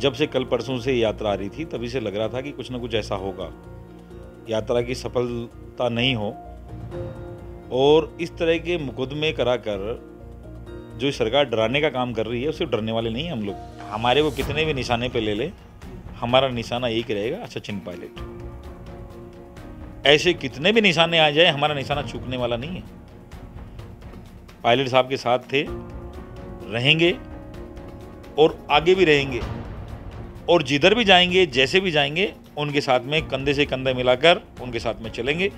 जब से कल परसों से यात्रा आ रही थी तभी से लग रहा था कि कुछ ना कुछ ऐसा होगा यात्रा की सफलता नहीं हो और इस तरह के मुकदमे करा कर जो सरकार डराने का काम कर रही है उसे डरने वाले नहीं हम लोग हमारे वो कितने भी निशाने पे ले ले हमारा निशाना एक रहेगा अच्छा चिन पायलट ऐसे कितने भी निशाने आ जाए हमारा निशाना चूकने वाला नहीं है पायलट साहब के साथ थे रहेंगे और आगे भी रहेंगे और जिधर भी जाएंगे जैसे भी जाएंगे उनके साथ में कंधे से कंधे मिलाकर उनके साथ में चलेंगे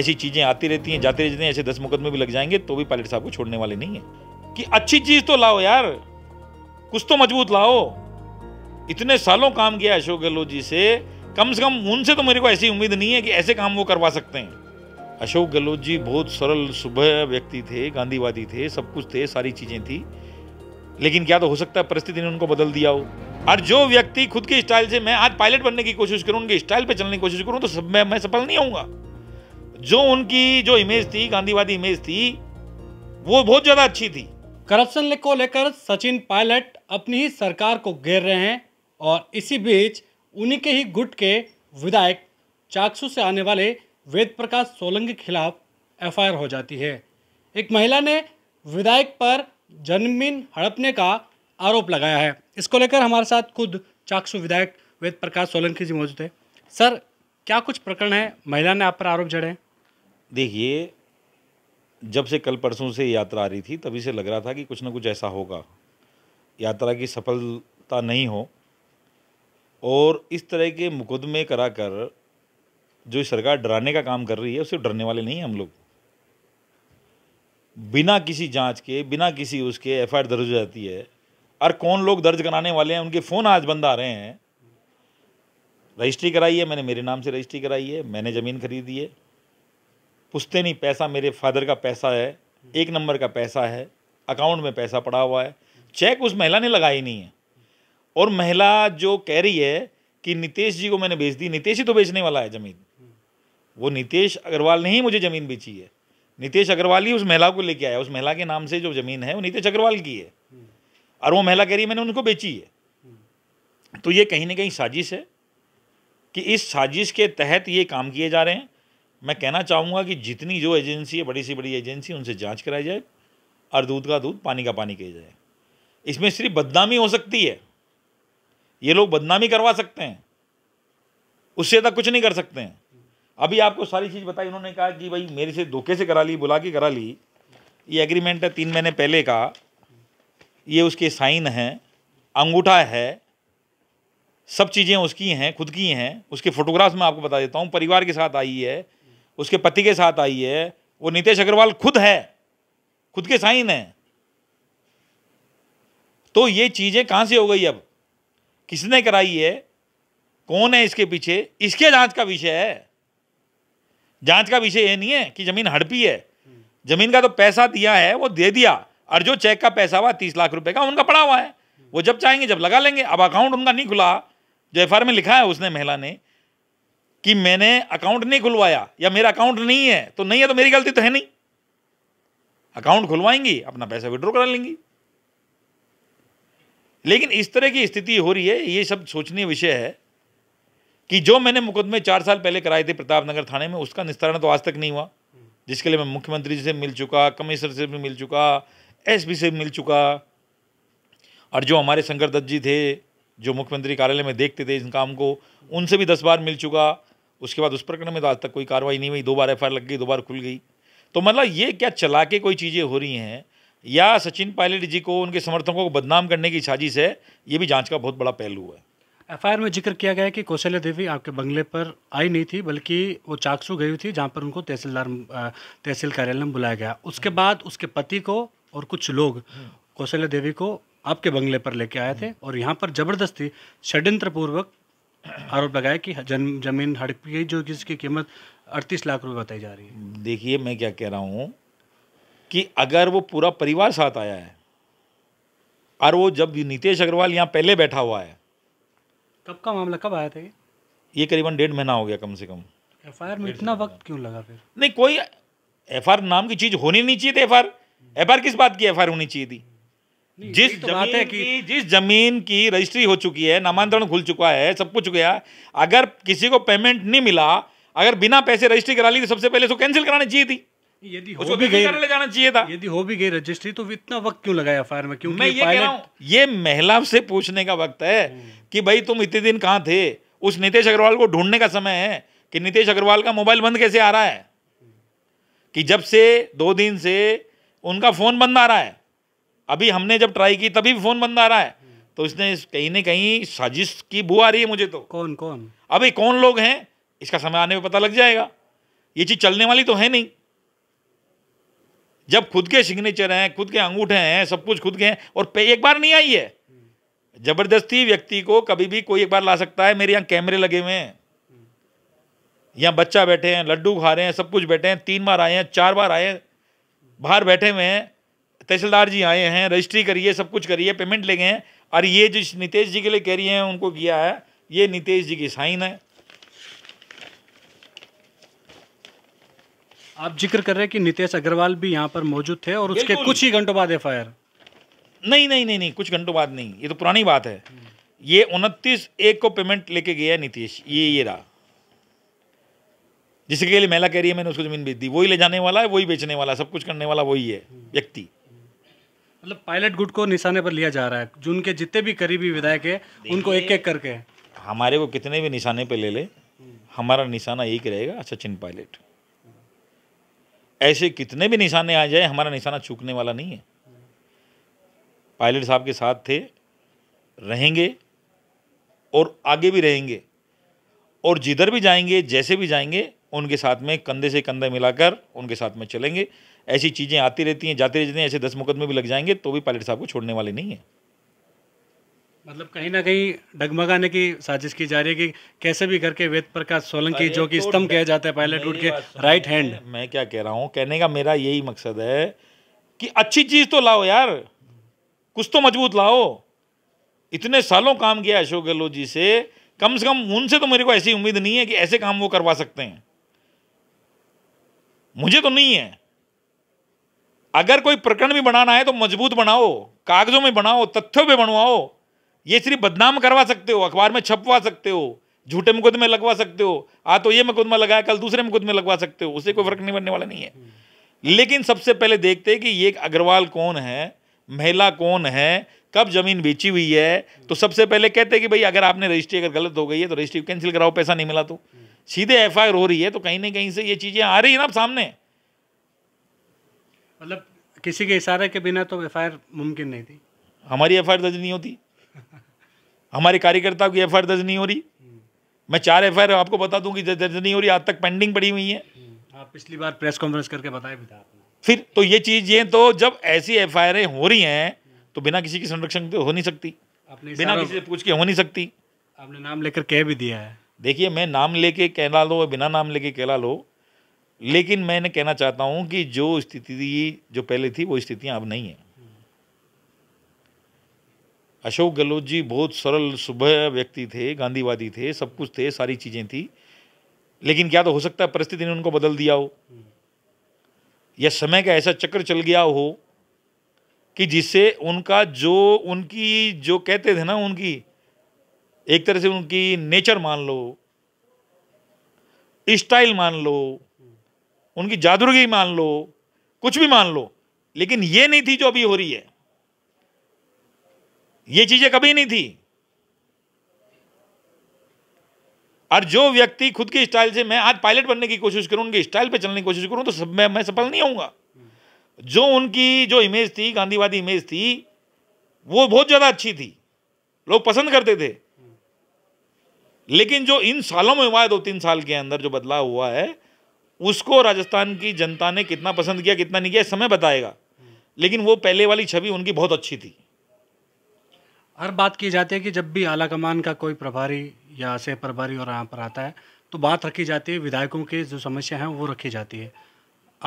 ऐसी चीज़ें आती रहती हैं जाती रहती हैं ऐसे दस मुकदमे भी लग जाएंगे तो भी पायलट साहब को छोड़ने वाले नहीं है कि अच्छी चीज़ तो लाओ यार कुछ तो मजबूत लाओ इतने सालों काम किया अशोक गहलोत जी से कम से कम उनसे तो मेरे को ऐसी उम्मीद नहीं है कि ऐसे काम वो करवा सकते हैं अशोक गहलोत जी बहुत सरल सुबह व्यक्ति थे गांधीवादी थे सब कुछ थे सारी चीज़ें थी लेकिन क्या तो हो सकता है परिस्थिति ने उनको बदल दिया हो और जो व्यक्ति खुद की स्टाइल से मैं आज पायलट बनने की कोशिश करूँ उनकी स्टाइल पे चलने की कोशिश करूँ तो सब मैं मैं सफल नहीं होऊंगा जो उनकी जो इमेज थी गांधीवादी इमेज थी वो बहुत ज़्यादा अच्छी थी करप्शन को लेकर सचिन पायलट अपनी ही सरकार को घेर रहे हैं और इसी बीच उन्हीं के ही गुट के विधायक चाकसू से आने वाले वेद प्रकाश सोलंकी के खिलाफ एफआईआर हो जाती है एक महिला ने विधायक पर जनमिन हड़पने का आरोप लगाया है इसको लेकर हमारे साथ खुद चाकसू विधायक वेद प्रकाश सोलंकी जी मौजूद है सर क्या कुछ प्रकरण है महिला ने आप पर आरोप जड़े देखिए जब से कल परसों से यात्रा आ रही थी तभी से लग रहा था कि कुछ ना कुछ ऐसा होगा यात्रा की सफलता नहीं हो और इस तरह के मुकदमे कराकर जो सरकार डराने का काम कर रही है उसे डरने वाले नहीं हम लोग बिना किसी जांच के बिना किसी उसके एफ आई दर्ज हो जाती है और कौन लोग दर्ज कराने वाले हैं उनके फ़ोन आज बंद आ रहे हैं रजिस्ट्री कराई है मैंने मेरे नाम से रजिस्ट्री कराई है मैंने ज़मीन खरीदी है पुछते नहीं पैसा मेरे फादर का पैसा है एक नंबर का पैसा है अकाउंट में पैसा पड़ा हुआ है चेक उस महिला ने लगाई नहीं है और महिला जो कह रही है कि नितेश जी को मैंने बेच दी नितेश ही तो बेचने वाला है ज़मीन वो नितेश अग्रवाल ने ही मुझे ज़मीन बेची है नितेश अग्रवाल ही उस महिला को लेके आया उस महिला के नाम से जो ज़मीन है वो नितेश अग्रवाल की है और वो महिला कह रही मैंने उनको बेची है तो ये कहीं ना कहीं साजिश है कि इस साजिश के तहत ये काम किए जा रहे हैं मैं कहना चाहूँगा कि जितनी जो एजेंसी है बड़ी सी बड़ी एजेंसी उनसे जाँच कराई जाए और दूध का दूध पानी का पानी किया जाए इसमें सिर्फ बदनामी हो सकती है ये लोग बदनामी करवा सकते हैं उससे तक कुछ नहीं कर सकते हैं अभी आपको सारी चीज़ बताई उन्होंने कहा कि भाई मेरे से धोखे से करा ली बुला के करा ली ये एग्रीमेंट है तीन महीने पहले का ये उसके साइन हैं अंगूठा है सब चीज़ें उसकी हैं खुद की हैं उसके फोटोग्राफ्स मैं आपको बता देता हूँ परिवार के साथ आई है उसके पति के साथ आई है वो नितेश अग्रवाल खुद है खुद के साइन है तो ये चीज़ें कहाँ से हो गई अब किसने कराई है कौन है इसके पीछे इसके जांच का विषय है जांच का विषय ये नहीं है कि जमीन हड़पी है जमीन का तो पैसा दिया है वो दे दिया और जो चेक का पैसा हुआ तीस लाख रुपए का उनका पड़ा हुआ है वो जब चाहेंगे जब लगा लेंगे अब अकाउंट उनका नहीं खुला जो एफ में लिखा है उसने महिला ने कि मैंने अकाउंट नहीं खुलवाया या मेरा अकाउंट नहीं है तो नहीं है तो मेरी गलती तो है नहीं अकाउंट खुलवाएंगी अपना पैसा विड्रॉ करा लेंगी लेकिन इस तरह की स्थिति हो रही है ये सब सोचने विषय है कि जो मैंने मुकदमे चार साल पहले कराए थे प्रतापनगर थाने में उसका निस्तारण तो आज तक नहीं हुआ जिसके लिए मैं मुख्यमंत्री से मिल चुका कमिश्नर से भी मिल चुका एसपी से मिल चुका और जो हमारे शंकर दत्त जी थे जो मुख्यमंत्री कार्यालय में देखते थे इन काम को उनसे भी दस बार मिल चुका उसके बाद उस प्रकरण में तो आज तक कोई कार्रवाई नहीं हुई दो बार एफ लग गई दो बार खुल गई तो मतलब ये क्या चला के कोई चीज़ें हो रही हैं या सचिन पायलट जी को उनके समर्थकों को बदनाम करने की साजिश है ये भी जांच का बहुत बड़ा पहलू है एफआईआर में जिक्र किया गया है कि कौशल्या देवी आपके बंगले पर आई नहीं थी बल्कि वो चाकसू गई थी जहाँ पर उनको तहसीलदार तहसील कार्यालय में बुलाया गया उसके बाद उसके पति को और कुछ लोग कौशल्या देवी को आपके बंगले पर लेके आए थे और यहाँ पर ज़बरदस्ती षड्यंत्रपूर्वक आरोप लगाया कि जन जमीन हड़पी गई जो जिसकी कीमत अड़तीस लाख रुपये बताई जा रही है देखिए मैं क्या कह रहा हूँ कि अगर वो पूरा परिवार साथ आया है और वो जब नीतीश अग्रवाल यहाँ पहले बैठा हुआ है कब का मामला कब आया था ये ये करीबन डेढ़ महीना हो गया कम से कम एफ में इतना वक्त क्यों लगा फिर नहीं कोई एफ नाम की चीज़ होनी नहीं चाहिए थी एफ एफ किस बात की एफ होनी चाहिए थी जिस तो जमीन है कि की जिस जमीन की रजिस्ट्री हो चुकी है नामांतरण खुल चुका है सब कुछ गया अगर किसी को पेमेंट नहीं मिला अगर बिना पैसे रजिस्ट्री करा ली तो सबसे पहले उसको कैंसिल करानी चाहिए थी यदि हो भी गई ले जाना चाहिए था यदि हो भी गई रजिस्ट्री तो इतना वक्त क्यों लगाया एफ में मैं ये कह रहा ये महिला से पूछने का वक्त है कि भाई तुम इतने दिन कहाँ थे उस अग्रवाल को ढूंढने का समय है कि नीतीश अग्रवाल का मोबाइल बंद कैसे आ रहा है कि जब से दो दिन से उनका फ़ोन बंद आ रहा है अभी हमने जब ट्राई की तभी फ़ोन बंद आ रहा है तो इसने कहीं ना कहीं साजिश की बू आ रही है मुझे तो कौन कौन अभी कौन लोग हैं इसका समय आने में पता लग जाएगा ये चीज़ चलने वाली तो है नहीं जब खुद के सिग्नेचर हैं खुद के अंगूठे हैं सब कुछ खुद के हैं और पे एक बार नहीं आई है जबरदस्ती व्यक्ति को कभी भी कोई एक बार ला सकता है मेरे यहाँ कैमरे लगे हुए हैं यहाँ बच्चा बैठे हैं लड्डू खा रहे हैं सब कुछ बैठे हैं तीन बार आए हैं चार बार आए हैं बाहर बैठे हुए हैं तहसीलदार जी आए हैं रजिस्ट्री करिए सब कुछ करिए पेमेंट ले गए हैं और ये जो नितेश जी के लिए कह रही हैं उनको किया है ये नितेश जी की साइन है आप जिक्र कर रहे हैं कि नितेश अग्रवाल भी यहाँ पर मौजूद थे और उसके कुछ ही घंटों बाद एफ नहीं नहीं नहीं नहीं कुछ घंटों बाद नहीं ये तो पुरानी बात है ये उनतीस एक को पेमेंट लेके गया नीतीश ये ये रहा जिसके लिए महिला कह रही है मैंने उसको जमीन बेच दी वही ले जाने वाला है वही बेचने वाला सब कुछ करने वाला वही है व्यक्ति मतलब पायलट गुट को निशाने पर लिया जा रहा है जो उनके जितने भी करीबी विधायक है उनको एक एक करके हमारे को कितने भी निशाने पर ले ले हमारा निशाना एक रहेगा सचिन अच्छा पायलट ऐसे कितने भी निशाने आ जाए हमारा निशाना चूकने वाला नहीं है पायलट साहब के साथ थे रहेंगे और आगे भी रहेंगे और जिधर भी जाएंगे जैसे भी जाएंगे उनके साथ में कंधे से कंधे मिलाकर उनके साथ में चलेंगे ऐसी चीज़ें आती रहती हैं जाती रहती हैं ऐसे दस मुकदमे भी लग जाएंगे तो भी पायलट साहब को छोड़ने वाले नहीं हैं मतलब कहीं ना कहीं डगमगाने की साजिश की जा रही है कि कैसे भी करके वेद प्रकाश सोलंकी जो कि तो स्तंभ कह जाता है पायलट रूट के राइट हैंड मैं क्या कह रहा हूँ कहने का मेरा यही मकसद है कि अच्छी चीज़ तो लाओ यार कुछ तो मजबूत लाओ इतने सालों काम किया अशोक गहलोत जी से कम से कम उनसे तो मेरे को ऐसी उम्मीद नहीं है कि ऐसे काम वो करवा सकते हैं मुझे तो नहीं है अगर कोई प्रकरण भी बनाना है तो मजबूत बनाओ कागजों में बनाओ तथ्यों में बनवाओ ये सिर्फ बदनाम करवा सकते हो अखबार में छपवा सकते हो झूठे मुकदमे लगवा सकते हो आ तो ये मुकदमा लगाया कल दूसरे मुकदमे लगवा सकते हो उसे कोई फर्क नहीं पड़ने वाला नहीं है लेकिन सबसे पहले देखते हैं कि ये अग्रवाल कौन है महिला कौन है कब जमीन बेची हुई है तो सबसे पहले कहते हैं कि भाई अगर आपने रजिस्ट्री अगर गलत हो गई है तो रजिस्ट्री कैंसिल कराओ पैसा नहीं मिला तो सीधे एफ हो रही है तो कहीं ना कहीं से ये चीज़ें आ रही है ना सामने मतलब किसी के इशारे के बिना तो एफ मुमकिन नहीं थी हमारी एफ दर्ज नहीं होती हमारे कार्यकर्ता की एफ दर्ज नहीं हो रही हम्म। मैं चार एफ आपको बता दूँ कि दर्ज नहीं हो रही आज तक पेंडिंग पड़ी हुई है हम्म। आप पिछली बार प्रेस कॉन्फ्रेंस करके बताया भी था फिर तो ये चीज ये तो जब ऐसी एफ हो रही हैं तो बिना किसी के संरक्षण तो हो नहीं सकती आपने बिना किसी से पूछ के हो नहीं सकती आपने नाम लेकर कह भी दिया है देखिए मैं नाम लेके कहला लो बिना नाम लेके कहला लो लेकिन मैंने कहना चाहता हूँ कि जो स्थिति जो पहले थी वो स्थितियाँ अब नहीं है अशोक गहलोत जी बहुत सरल सुबह व्यक्ति थे गांधीवादी थे सब कुछ थे सारी चीज़ें थी लेकिन क्या तो हो सकता है परिस्थिति ने उनको बदल दिया हो या समय का ऐसा चक्र चल गया हो कि जिससे उनका जो उनकी जो कहते थे ना उनकी एक तरह से उनकी नेचर मान लो स्टाइल मान लो उनकी जादूगरी मान लो कुछ भी मान लो लेकिन ये नहीं थी जो अभी हो रही है ये चीजें कभी नहीं थी और जो व्यक्ति खुद की स्टाइल से मैं आज पायलट बनने की कोशिश करूं उनकी स्टाइल पे चलने की कोशिश करूं तो सब मैं मैं सफल नहीं होऊंगा जो उनकी जो इमेज थी गांधीवादी इमेज थी वो बहुत ज़्यादा अच्छी थी लोग पसंद करते थे लेकिन जो इन सालों में हुआ है दो तीन साल के अंदर जो बदलाव हुआ है उसको राजस्थान की जनता ने कितना पसंद किया कितना नहीं किया समय बताएगा लेकिन वो पहले वाली छवि उनकी बहुत अच्छी थी हर बात की जाती है कि जब भी आला कमान का कोई प्रभारी या सह प्रभारी और यहाँ पर आता है तो बात रखी जाती है विधायकों की जो समस्या हैं वो रखी जाती है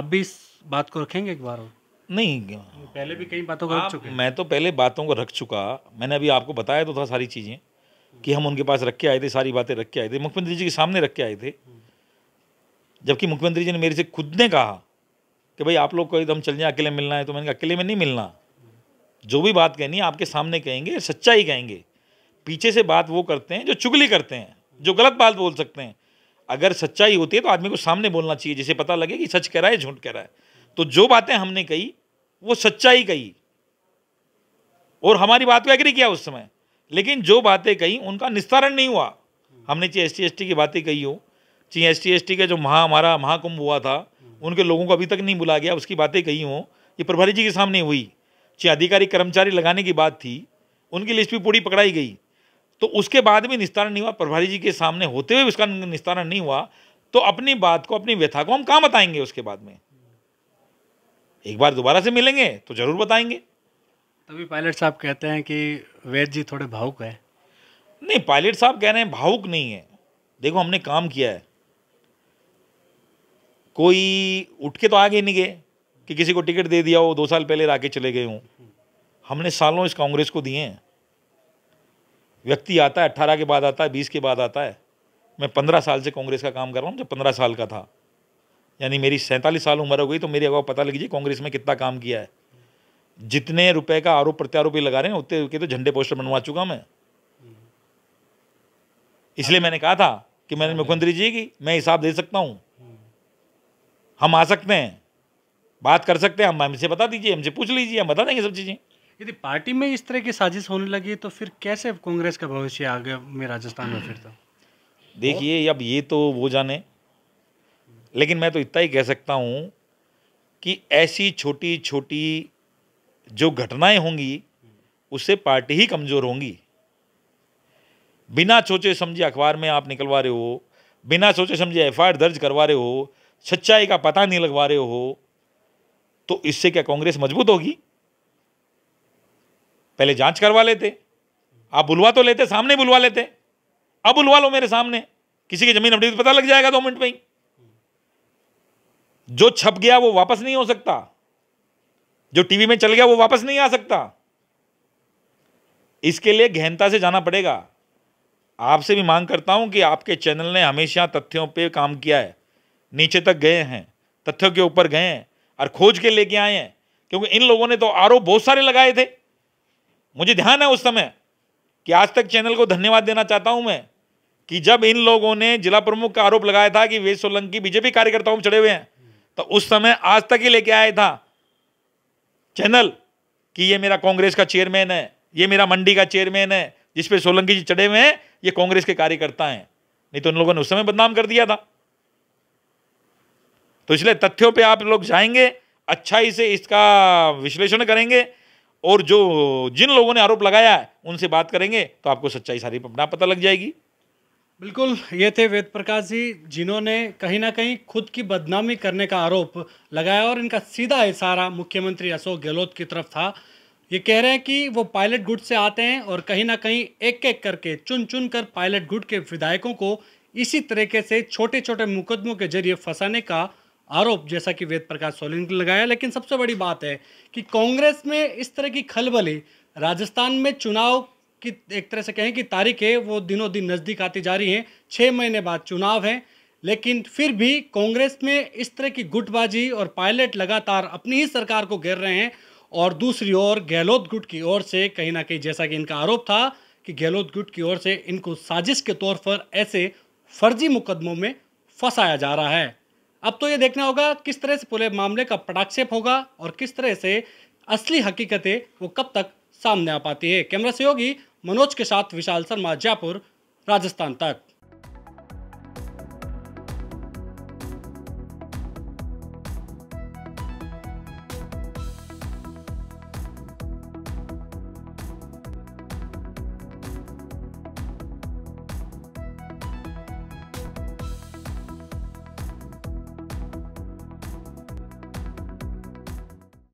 अब भी इस बात को रखेंगे एक बार नहीं पहले भी कई बातों को रख चुके मैं तो पहले बातों को रख चुका मैंने अभी आपको बताया तो था सारी चीज़ें कि हम उनके पास रख के आए थे सारी बातें रख के आए थे मुख्यमंत्री जी के सामने रख के आए थे जबकि मुख्यमंत्री जी ने मेरे से खुद ने कहा कि भाई आप लोग को एकदम चल जाए अकेले मिलना है तो मैंने कहा अकेले में नहीं मिलना जो भी बात कहनी है आपके सामने कहेंगे सच्चाई कहेंगे पीछे से बात वो करते हैं जो चुगली करते हैं जो गलत बात बोल सकते हैं अगर सच्चाई होती है तो आदमी को सामने बोलना चाहिए जिसे पता लगे कि सच कह रहा है झूठ कह रहा है तो जो बातें हमने कही वो सच्चाई कही और हमारी बात को एग्री किया उस समय लेकिन जो बातें कही उनका निस्तारण नहीं हुआ हमने चाहे एस टी की बातें कही हो चाहे एस टी का जो महा हमारा महाकुंभ हुआ था उनके लोगों को अभी तक नहीं बुला गया उसकी बातें कही हों ये प्रभारी जी के सामने हुई जो अधिकारी कर्मचारी लगाने की बात थी उनकी लिस्ट भी पूरी पकड़ाई गई तो उसके बाद भी निस्तारण नहीं हुआ प्रभारी जी के सामने होते हुए उसका निस्तारण नहीं हुआ तो अपनी बात को अपनी व्यथा को हम कहाँ बताएंगे उसके बाद में एक बार दोबारा से मिलेंगे तो जरूर बताएंगे तभी पायलट साहब कहते हैं कि वैद जी थोड़े भावुक है नहीं पायलट साहब कह रहे हैं भावुक नहीं है देखो हमने काम किया है कोई उठ के तो आगे नहीं गए कि किसी को टिकट दे दिया हो दो साल पहले लाके चले गए हों हमने सालों इस कांग्रेस को दिए हैं व्यक्ति आता है अट्ठारह के बाद आता है बीस के बाद आता है मैं पंद्रह साल से कांग्रेस का काम कर रहा हूँ जब पंद्रह साल का था यानी मेरी सैंतालीस साल उम्र हो गई तो मेरी अगवा पता लग कांग्रेस में कितना काम किया है जितने रुपए का आरोप प्रत्यारोप लगा रहे हैं उतने के तो झंडे पोस्टर बनवा चुका मैं इसलिए मैंने कहा था कि मैंने मुख्यमंत्री जी की मैं हिसाब दे सकता हूँ हम आ सकते हैं बात कर सकते हैं हम हमसे बता दीजिए हमसे पूछ लीजिए हम बता देंगे सब चीज़ें यदि पार्टी में इस तरह की साजिश होने लगी तो फिर कैसे कांग्रेस का भविष्य आगे में राजस्थान में फिर तो देखिए अब ये तो वो जाने लेकिन मैं तो इतना ही कह सकता हूँ कि ऐसी छोटी छोटी जो घटनाएं होंगी उससे पार्टी ही कमज़ोर होंगी बिना सोचे समझे अखबार में आप निकलवा रहे हो बिना सोचे समझे एफ दर्ज करवा रहे हो सच्चाई का पता नहीं लगवा रहे हो तो इससे क्या कांग्रेस मजबूत होगी पहले जांच करवा लेते आप बुलवा तो लेते सामने बुलवा लेते अब बुलवा लो मेरे सामने किसी की जमीन अपनी तो पता लग जाएगा दो मिनट में ही जो छप गया वो वापस नहीं हो सकता जो टीवी में चल गया वो वापस नहीं आ सकता इसके लिए गहनता से जाना पड़ेगा आपसे भी मांग करता हूं कि आपके चैनल ने हमेशा तथ्यों पे काम किया है नीचे तक गए हैं तथ्यों के ऊपर गए हैं और खोज के लेके आए हैं क्योंकि इन लोगों ने तो आरोप बहुत सारे लगाए थे मुझे ध्यान है उस समय कि आज तक चैनल को धन्यवाद देना चाहता हूं मैं कि जब इन लोगों ने जिला प्रमुख का आरोप लगाया था कि वे सोलंकी बीजेपी कार्यकर्ताओं में चढ़े हुए हैं तो उस समय आज तक ही लेके आया था चैनल कि ये मेरा कांग्रेस का चेयरमैन है ये मेरा मंडी का चेयरमैन है जिसपे सोलंकी जी चढ़े हुए हैं ये कांग्रेस के कार्यकर्ता हैं नहीं तो उन लोगों ने उस समय बदनाम कर दिया था तो इसलिए तथ्यों पे आप लोग जाएंगे अच्छाई से इसका विश्लेषण करेंगे और जो जिन लोगों ने आरोप लगाया है उनसे बात करेंगे तो आपको सच्चाई सारी अपना पता लग जाएगी बिल्कुल ये थे वेद प्रकाश जी जिन्होंने कहीं ना कहीं खुद की बदनामी करने का आरोप लगाया और इनका सीधा इशारा मुख्यमंत्री अशोक गहलोत की तरफ था ये कह रहे हैं कि वो पायलट गुट से आते हैं और कहीं ना कहीं एक एक करके चुन चुन कर पायलट गुट के विधायकों को इसी तरीके से छोटे छोटे मुकदमों के जरिए फंसाने का आरोप जैसा कि वेद प्रकाश सोलिन ने लगाया लेकिन सबसे बड़ी बात है कि कांग्रेस में इस तरह की खलबली राजस्थान में चुनाव की एक तरह से कहें कि है वो दिनों दिन नज़दीक आती जा रही हैं छः महीने बाद चुनाव हैं लेकिन फिर भी कांग्रेस में इस तरह की गुटबाजी और पायलट लगातार अपनी ही सरकार को घेर रहे हैं और दूसरी ओर गहलोत गुट की ओर से कहीं ना कहीं जैसा कि इनका आरोप था कि गहलोत गुट की ओर से इनको साजिश के तौर पर ऐसे फर्जी मुकदमों में फंसाया जा रहा है अब तो ये देखना होगा किस तरह से पूरे मामले का पटाक्षेप होगा और किस तरह से असली हकीकतें वो कब तक सामने आ पाती है कैमरा सहयोगी मनोज के साथ विशाल शर्मा जयपुर राजस्थान तक